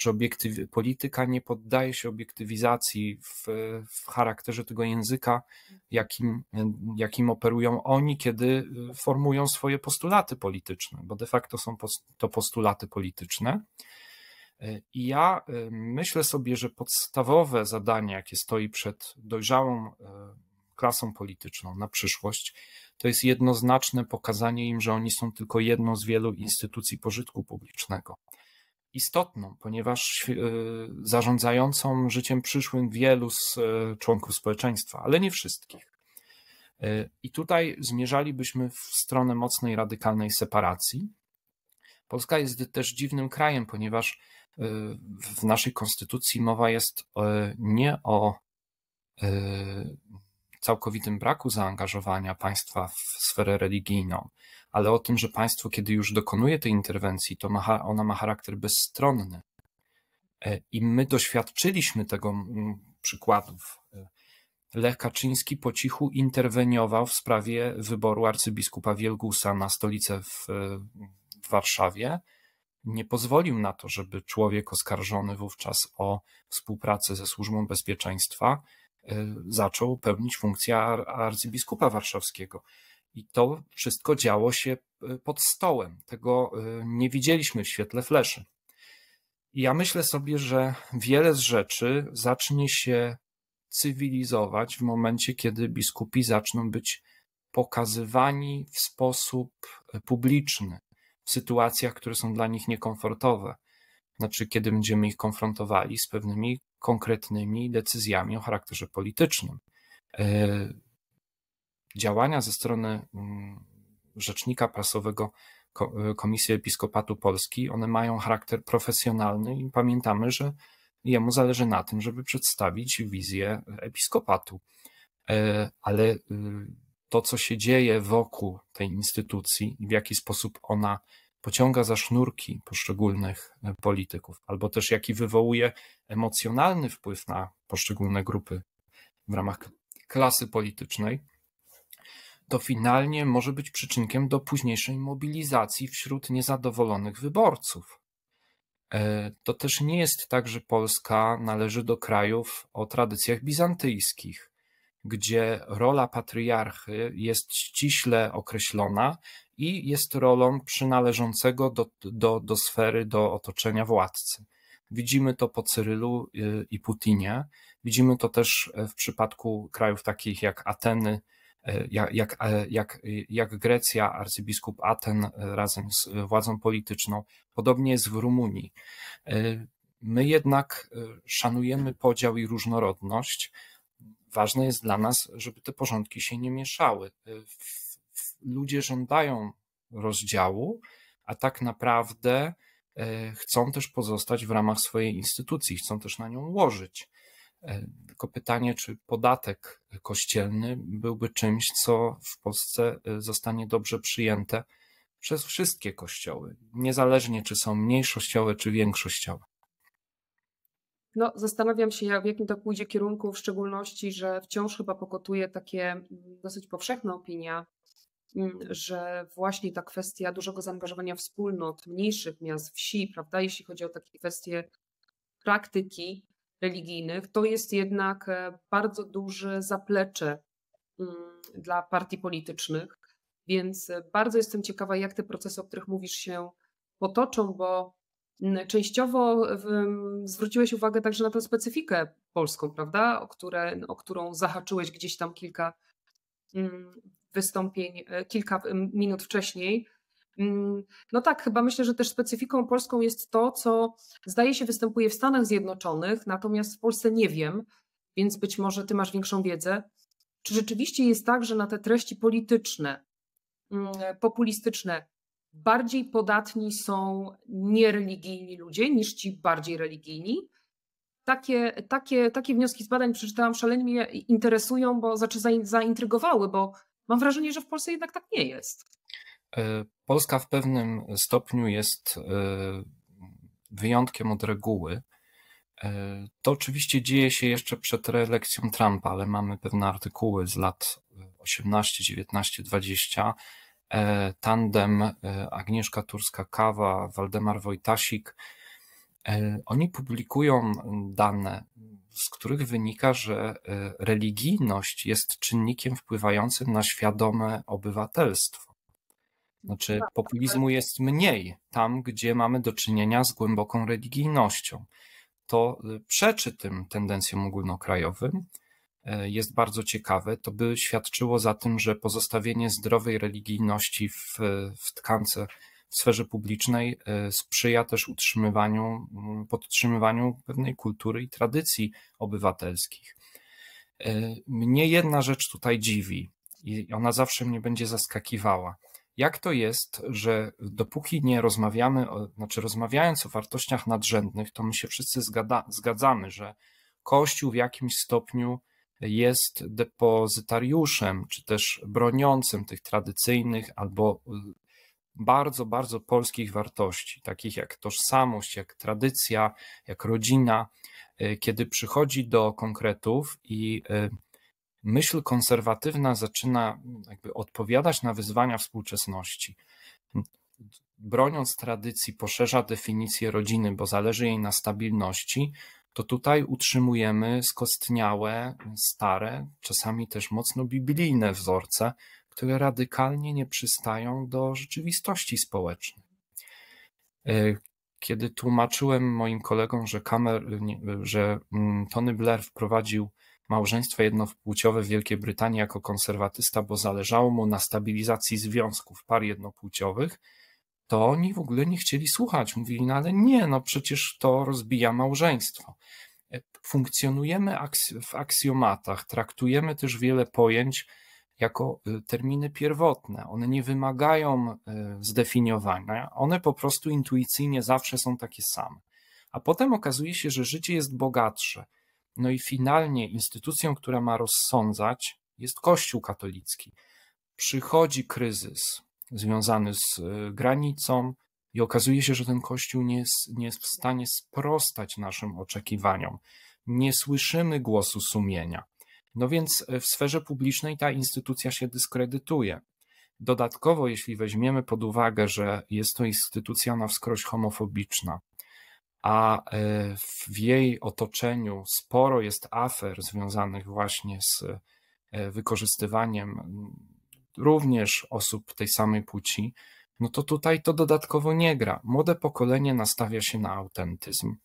że obiektyw, polityka nie poddaje się obiektywizacji w, w charakterze tego języka, jakim, jakim operują oni, kiedy formują swoje postulaty polityczne, bo de facto są to postulaty polityczne. I ja y, myślę sobie, że podstawowe zadanie, jakie stoi przed dojrzałą y, klasą polityczną na przyszłość, to jest jednoznaczne pokazanie im, że oni są tylko jedną z wielu instytucji pożytku publicznego istotną, ponieważ e, zarządzającą życiem przyszłym wielu z e, członków społeczeństwa, ale nie wszystkich. E, I tutaj zmierzalibyśmy w stronę mocnej, radykalnej separacji. Polska jest też dziwnym krajem, ponieważ w naszej konstytucji mowa jest nie o całkowitym braku zaangażowania państwa w sferę religijną, ale o tym, że państwo, kiedy już dokonuje tej interwencji, to ma, ona ma charakter bezstronny. E, I my doświadczyliśmy tego przykładów. E, Lech Kaczyński po cichu interweniował w sprawie wyboru arcybiskupa Wielgusa na stolicę w, e, w Warszawie. Nie pozwolił na to, żeby człowiek oskarżony wówczas o współpracę ze Służbą Bezpieczeństwa zaczął pełnić funkcję arcybiskupa warszawskiego. I to wszystko działo się y, pod stołem. Tego y, nie widzieliśmy w świetle fleszy. I ja myślę sobie, że wiele z rzeczy zacznie się cywilizować w momencie, kiedy biskupi zaczną być pokazywani w sposób y, publiczny, w sytuacjach, które są dla nich niekomfortowe. Znaczy, kiedy będziemy ich konfrontowali z pewnymi konkretnymi decyzjami o charakterze politycznym działania ze strony mm, rzecznika prasowego Komisji Episkopatu Polski. One mają charakter profesjonalny i pamiętamy, że jemu zależy na tym, żeby przedstawić wizję episkopatu. E, ale y, to, co się dzieje wokół tej instytucji i w jaki sposób ona pociąga za sznurki poszczególnych e, polityków, albo też jaki wywołuje emocjonalny wpływ na poszczególne grupy w ramach klasy politycznej, to finalnie może być przyczynkiem do późniejszej mobilizacji wśród niezadowolonych wyborców. E, to też nie jest tak, że Polska należy do krajów o tradycjach bizantyjskich, gdzie rola patriarchy jest ściśle określona i jest rolą przynależącego do, do, do sfery, do otoczenia władcy. Widzimy to po Cyrylu e, i Putinie, widzimy to też e, w przypadku krajów takich jak Ateny E, jak, e, jak, y, jak, Grecja, arcybiskup Aten e, razem z władzą polityczną. Podobnie jest w Rumunii. My jednak szanujemy podział i różnorodność. Ważne jest dla nas, żeby te porządki się nie mieszały. Ludzie żądają rozdziału, a tak naprawdę chcą też pozostać w ramach swojej instytucji, chcą też na nią łożyć. E, tylko pytanie, czy podatek kościelny byłby czymś, co w Polsce e, zostanie dobrze przyjęte przez wszystkie kościoły, niezależnie czy są mniejszościowe czy większościowe. No, zastanawiam się, jak, w jakim to pójdzie kierunku, w szczególności, że wciąż chyba pokotuje takie mm, dosyć powszechna opinia, mm, że właśnie ta kwestia dużego zaangażowania wspólnot, mniejszych miast, wsi, prawda, jeśli chodzi o takie kwestie praktyki, religijnych, to jest jednak e, bardzo duże zaplecze mm, dla partii politycznych, więc e, bardzo jestem ciekawa, jak te procesy, o których mówisz, się potoczą, bo częściowo zwróciłeś uwagę także na tę specyfikę polską, prawda, o, które, o którą zahaczyłeś gdzieś tam kilka mm, wystąpień, e, kilka minut wcześniej. Mm, no tak, chyba myślę, że też specyfiką polską jest to, co zdaje się występuje w Stanach Zjednoczonych, natomiast w Polsce nie wiem, więc być może ty masz większą wiedzę. Czy rzeczywiście jest tak, że na te treści polityczne, mm, populistyczne, bardziej podatni są niereligijni ludzie niż ci bardziej religijni? Takie, takie, takie wnioski z badań przeczytałam, szalenie mnie interesują, bo znaczy zaintrygowały, bo mam wrażenie, że w Polsce jednak tak nie jest. E, Polska w pewnym stopniu jest e, wyjątkiem od reguły. E, to oczywiście dzieje się jeszcze przed reelekcją Trumpa, ale mamy pewne artykuły z lat 18, 19, 20. Tandem Agnieszka Turska-Kawa, Waldemar Wojtasik. Oni publikują dane, z których wynika, że religijność jest czynnikiem wpływającym na świadome obywatelstwo. Znaczy, tak, populizmu jest mniej tam, gdzie mamy do czynienia z głęboką religijnością. To y, przeczy tym tendencjom ogólnokrajowym, e, jest bardzo ciekawe. To by świadczyło za tym, że pozostawienie zdrowej religijności w, w tkance, w sferze publicznej e, sprzyja też utrzymywaniu, mm, podtrzymywaniu pewnej kultury i tradycji obywatelskich. E, mnie jedna rzecz tutaj dziwi i ona zawsze mnie będzie zaskakiwała jak to jest, że dopóki nie rozmawiamy, o, znaczy rozmawiając o wartościach nadrzędnych, to my się wszyscy zgada, zgadzamy, że Kościół w jakimś stopniu jest depozytariuszem, czy też broniącym tych tradycyjnych albo y, bardzo, bardzo polskich wartości, takich jak tożsamość, jak tradycja, jak rodzina. Y, kiedy przychodzi do konkretów i y, myśl konserwatywna zaczyna jakby odpowiadać na wyzwania współczesności. Broniąc tradycji, poszerza definicję rodziny, bo zależy jej na stabilności, to tutaj utrzymujemy skostniałe, stare, czasami też mocno biblijne wzorce, które radykalnie nie przystają do rzeczywistości społecznej. E, kiedy tłumaczyłem moim kolegom, że, kamer, że mm, Tony Blair wprowadził małżeństwo jednopłciowe w Wielkiej Brytanii jako konserwatysta, bo zależało mu na stabilizacji związków par jednopłciowych, to oni w ogóle nie chcieli słuchać. Mówili, no ale nie, no przecież to rozbija małżeństwo. E, funkcjonujemy w aksjomatach, traktujemy też wiele pojęć jako e, terminy pierwotne. One nie wymagają e, zdefiniowania, one po prostu intuicyjnie zawsze są takie same. A potem okazuje się, że życie jest bogatsze no i finalnie instytucją, która ma rozsądzać, jest Kościół katolicki. Przychodzi kryzys związany z e, granicą, i okazuje się, że ten Kościół nie jest, nie jest w stanie sprostać naszym oczekiwaniom. Nie słyszymy głosu sumienia. No więc e, w sferze publicznej ta instytucja się dyskredytuje. Dodatkowo, jeśli weźmiemy pod uwagę, że jest to instytucja na wskroś homofobiczna, a e, w jej otoczeniu sporo jest afer związanych właśnie z e, wykorzystywaniem również osób tej samej płci, no to tutaj to dodatkowo nie gra. Młode pokolenie nastawia się na autentyzm,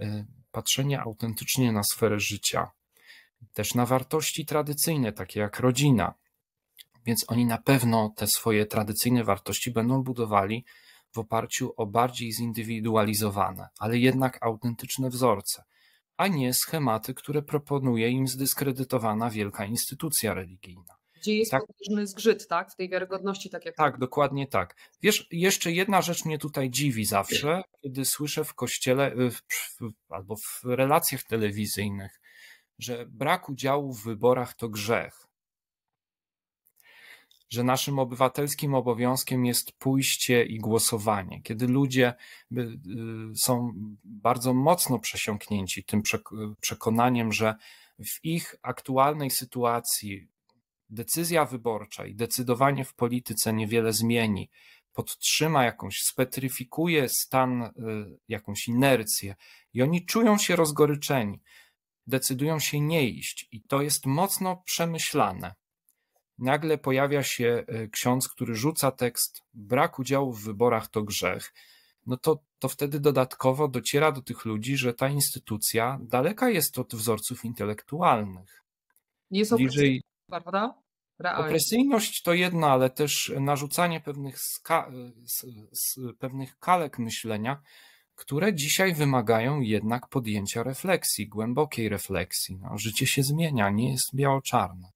e, patrzenie autentycznie na sferę życia, też na wartości tradycyjne, takie jak rodzina. Więc oni na pewno te swoje tradycyjne wartości będą budowali w oparciu o bardziej zindywidualizowane, ale jednak autentyczne wzorce, a nie schematy, które proponuje im zdyskredytowana wielka instytucja religijna. Gdzie jest tak, podróżny zgrzyt, tak? W tej wiarygodności, tak jak. Tak, dokładnie tak. Wiesz, jeszcze jedna rzecz mnie tutaj dziwi zawsze, kiedy słyszę w kościele y, w, albo w relacjach telewizyjnych, że brak udziału w wyborach to grzech że naszym obywatelskim obowiązkiem jest pójście i głosowanie. Kiedy ludzie y, y, są bardzo mocno przesiąknięci tym przekonaniem, że w ich aktualnej sytuacji decyzja wyborcza i decydowanie w polityce niewiele zmieni, podtrzyma jakąś, spetryfikuje stan, y, jakąś inercję i oni czują się rozgoryczeni, decydują się nie iść i to jest mocno przemyślane nagle pojawia się e, ksiądz, który rzuca tekst: Brak udziału w wyborach to grzech. No to, to wtedy dodatkowo dociera do tych ludzi, że ta instytucja daleka jest od wzorców intelektualnych. Jest Bliżej... prawda? Realnie. Opresyjność to jedna, ale też narzucanie pewnych, e, pewnych kalek myślenia, które dzisiaj wymagają jednak podjęcia refleksji, głębokiej refleksji. No, życie się zmienia, nie jest biało-czarne.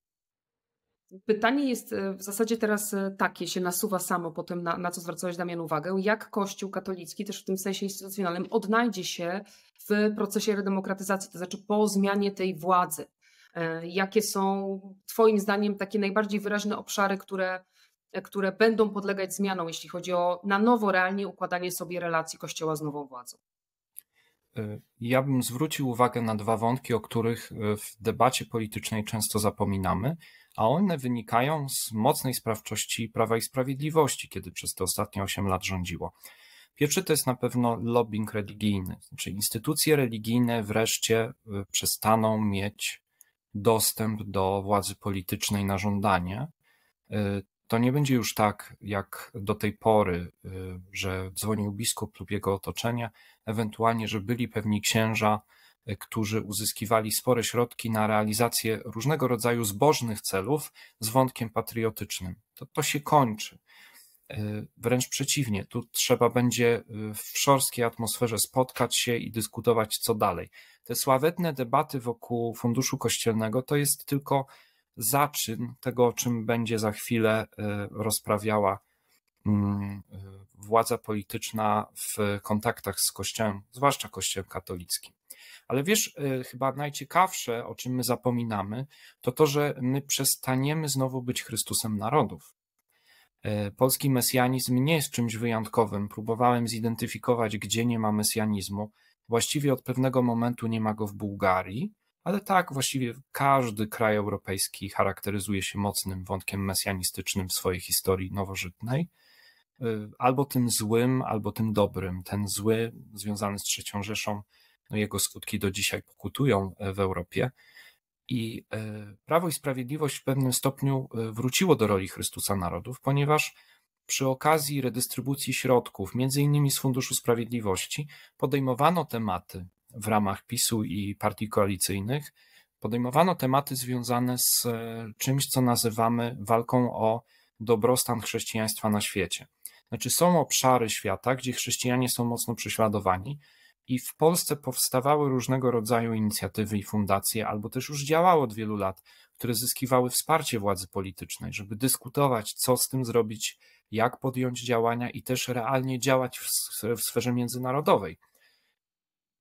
Pytanie jest e, w zasadzie teraz e, takie, się nasuwa samo po tym, na, na, co zwracałeś Damian uwagę, jak Kościół katolicki też w tym sensie instytucjonalnym odnajdzie się w procesie redemokratyzacji, to znaczy po zmianie tej władzy. E, jakie są Twoim zdaniem takie najbardziej wyraźne obszary, które, które będą podlegać zmianom, jeśli chodzi o na nowo realnie układanie sobie relacji Kościoła z nową władzą? Y, ja bym zwrócił uwagę na dwa wątki, o których y, w debacie politycznej często zapominamy, a one wynikają z mocnej sprawczości Prawa i Sprawiedliwości, kiedy przez te ostatnie 8 lat rządziło. Pierwszy to jest na pewno lobbying religijny, czyli znaczy instytucje religijne wreszcie y, przestaną mieć dostęp do władzy politycznej na żądanie to nie będzie już tak, jak do tej pory, y, że dzwonił biskup lub jego otoczenie, ewentualnie, że byli pewni księża, y, którzy uzyskiwali spore środki na realizację różnego rodzaju zbożnych celów z wątkiem patriotycznym. To, to się kończy. Y, wręcz przeciwnie, tu trzeba będzie w szorskiej atmosferze spotkać się i dyskutować, co dalej. Te sławetne debaty wokół Funduszu Kościelnego to jest tylko zaczyn tego, o czym będzie za chwilę y, rozprawiała mm, y, władza polityczna w kontaktach z Kościołem, zwłaszcza Kościołem katolickim. Ale wiesz, y, chyba najciekawsze, o czym my zapominamy, to to, że my przestaniemy znowu być Chrystusem narodów. Polski mesjanizm nie jest czymś wyjątkowym. Próbowałem zidentyfikować, gdzie nie ma mesjanizmu. Właściwie od pewnego momentu nie ma go w Bułgarii, ale tak, właściwie każdy kraj europejski charakteryzuje się mocnym wątkiem mesjanistycznym w swojej historii nowożytnej, y, albo tym złym, albo tym dobrym. Ten zły związany z III Rzeszą, no jego skutki do dzisiaj pokutują e, w Europie. I e, Prawo i Sprawiedliwość w pewnym stopniu e, wróciło do roli Chrystusa Narodów, ponieważ przy okazji redystrybucji środków, między innymi z Funduszu Sprawiedliwości, podejmowano tematy w ramach PiSu i partii koalicyjnych podejmowano tematy związane z e, czymś, co nazywamy walką o dobrostan chrześcijaństwa na świecie. Znaczy, są obszary świata, gdzie chrześcijanie są mocno prześladowani, i w Polsce powstawały różnego rodzaju inicjatywy i fundacje, albo też już działały od wielu lat, które zyskiwały wsparcie władzy politycznej, żeby dyskutować, co z tym zrobić, jak podjąć działania i też realnie działać w sferze międzynarodowej.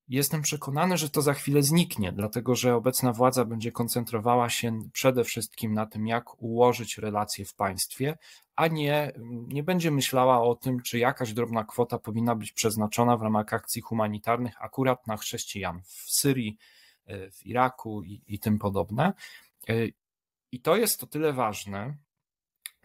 Jestem przekonany, że to za chwilę zniknie, dlatego że obecna władza będzie koncentrowała się przede wszystkim na tym, jak ułożyć relacje w państwie, a nie, nie będzie myślała o tym, czy jakaś drobna kwota powinna być przeznaczona w ramach akcji humanitarnych akurat na chrześcijan w Syrii, e, w Iraku i, i tym podobne. E, I to jest o tyle ważne,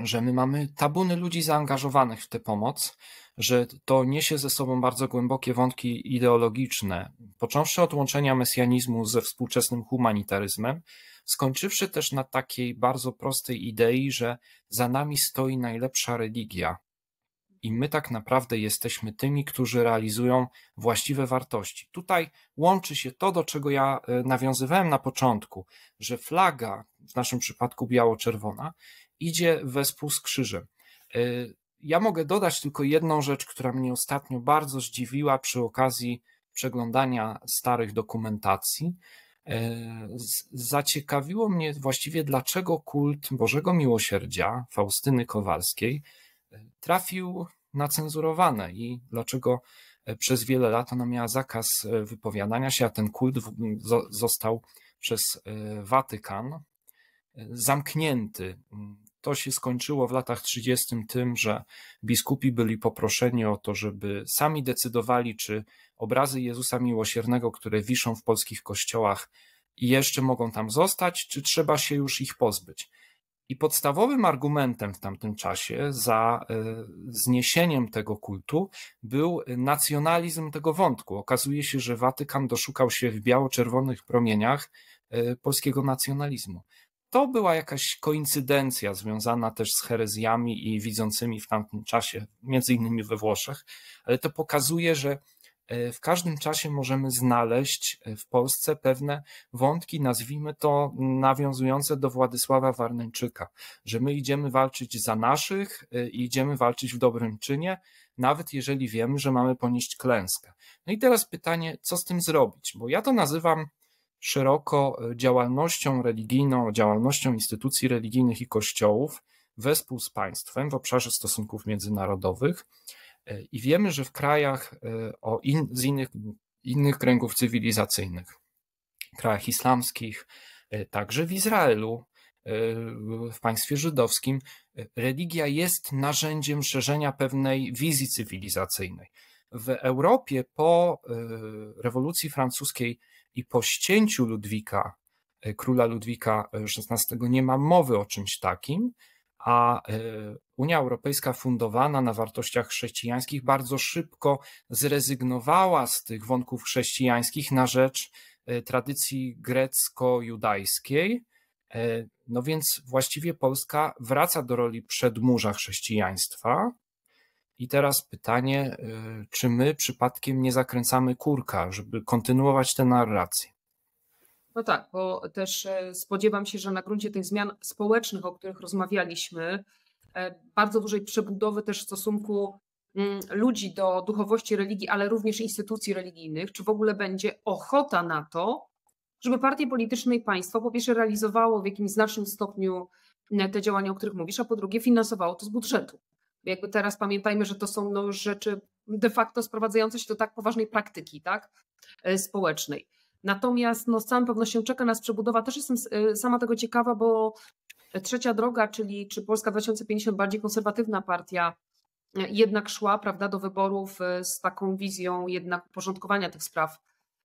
że my mamy tabuny ludzi zaangażowanych w tę pomoc, że to niesie ze sobą bardzo głębokie wątki ideologiczne, począwszy od łączenia mesjanizmu ze współczesnym humanitaryzmem, skończywszy też na takiej bardzo prostej idei, że za nami stoi najlepsza religia, i my tak naprawdę jesteśmy tymi, którzy realizują właściwe wartości. Tutaj łączy się to, do czego ja e, nawiązywałem na początku, że flaga, w naszym przypadku biało-czerwona, idzie wespół z krzyżem. E, ja mogę dodać tylko jedną rzecz, która mnie ostatnio bardzo zdziwiła przy okazji przeglądania starych dokumentacji. E, zaciekawiło mnie właściwie, dlaczego kult Bożego Miłosierdzia Faustyny Kowalskiej trafił na cenzurowane i dlaczego e, przez wiele lat ona miała zakaz e, wypowiadania się, a ten kult został przez e, Watykan zamknięty. Mm, to się skończyło w latach 30. tym, że biskupi byli poproszeni o to, żeby sami decydowali, czy obrazy Jezusa Miłosiernego, które wiszą w polskich kościołach, jeszcze mogą tam zostać, czy trzeba się już ich pozbyć. I podstawowym argumentem w tamtym czasie za e, zniesieniem tego kultu był nacjonalizm tego wątku. Okazuje się, że Watykan doszukał się w biało-czerwonych promieniach e, polskiego nacjonalizmu. To była jakaś koincydencja związana też z herezjami i widzącymi w tamtym czasie, między innymi we Włoszech, ale to pokazuje, że E, w każdym czasie możemy znaleźć e, w Polsce pewne wątki, nazwijmy to nawiązujące do Władysława Warneńczyka, że my idziemy walczyć za naszych e, i idziemy walczyć w dobrym czynie, nawet jeżeli wiemy, że mamy ponieść klęskę. No i teraz pytanie, co z tym zrobić? Bo ja to nazywam szeroko działalnością religijną, działalnością instytucji religijnych i kościołów wespół z państwem w obszarze stosunków międzynarodowych. E, I wiemy, że w krajach e, o in, z innych, innych kręgów cywilizacyjnych, krajach islamskich, e, także w Izraelu, w państwie żydowskim, religia jest narzędziem szerzenia pewnej wizji cywilizacyjnej. W Europie po rewolucji francuskiej i po ścięciu Ludwika, króla Ludwika XVI, nie ma mowy o czymś takim, a e, Unia Europejska fundowana na wartościach chrześcijańskich bardzo szybko zrezygnowała z tych wątków chrześcijańskich na rzecz e, tradycji grecko-judajskiej. E, no więc właściwie Polska wraca do roli przedmurza chrześcijaństwa. I teraz pytanie, czy my przypadkiem nie zakręcamy kurka, żeby kontynuować tę narrację? No tak, bo też e, spodziewam się, że na gruncie tych zmian społecznych, o których rozmawialiśmy, e, bardzo dużej przebudowy też w stosunku mm, ludzi do duchowości religii, ale również instytucji religijnych, czy w ogóle będzie ochota na to, żeby partie polityczne i państwo po pierwsze realizowało w jakimś znacznym stopniu mm, te działania, o których mówisz, a po drugie finansowało to z budżetu. Jakby teraz pamiętajmy, że to są no, rzeczy de facto sprowadzające się do tak poważnej praktyki tak, e, społecznej. Natomiast no, z całą pewnością czeka nas przebudowa. Też jestem e, sama tego ciekawa, bo e, trzecia droga, czyli czy Polska 2050, bardziej konserwatywna partia, e, jednak szła prawda, do wyborów z taką wizją jednak uporządkowania tych spraw,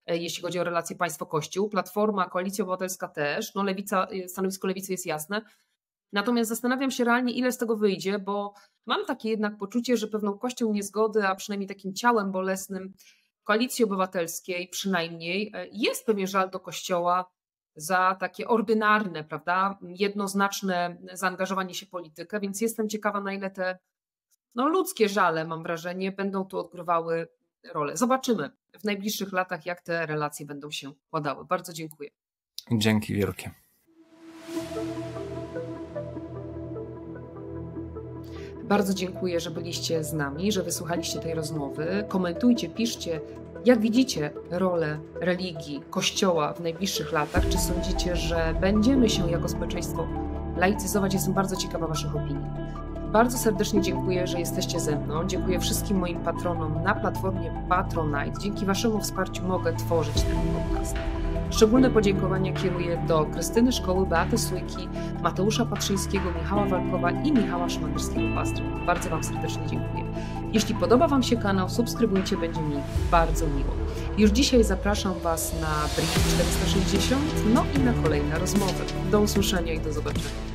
jeśli chodzi o relacje państwo-kościół. Platforma, Koalicja Obywatelska też, no lewica, stanowisko lewicy jest jasne. Natomiast zastanawiam się realnie, ile z tego wyjdzie, bo mam takie jednak poczucie, że pewną kością niezgody, a przynajmniej takim ciałem bolesnym koalicji obywatelskiej przynajmniej e, jest pewien żal do Kościoła za takie ordynarne, prawda, jednoznaczne zaangażowanie się w politykę, więc jestem ciekawa, na ile te no, ludzkie żale, mam wrażenie, będą tu odgrywały rolę. Zobaczymy w najbliższych latach, jak te relacje będą się układały. Bardzo dziękuję. Dzięki wielkie. Bardzo dziękuję, że byliście z nami, że wysłuchaliście tej rozmowy. Komentujcie, piszcie, jak widzicie rolę religii, kościoła w najbliższych latach. Czy sądzicie, że będziemy się jako społeczeństwo laicyzować? Jestem bardzo ciekawa Waszych opinii. Bardzo serdecznie dziękuję, że jesteście ze mną. Dziękuję wszystkim moim patronom na platformie Patronite. Dzięki Waszemu wsparciu mogę tworzyć ten podcast. Szczególne podziękowania kieruję do Krystyny Szkoły, Beaty Sujki, Mateusza Patrzyńskiego, Michała Walkowa i Michała Szmanderskiego pastry Bardzo Wam serdecznie dziękuję. Jeśli podoba Wam się kanał, subskrybujcie, będzie mi bardzo miło. Już dzisiaj zapraszam Was na Brief 460, no i na kolejne rozmowy. Do usłyszenia i do zobaczenia.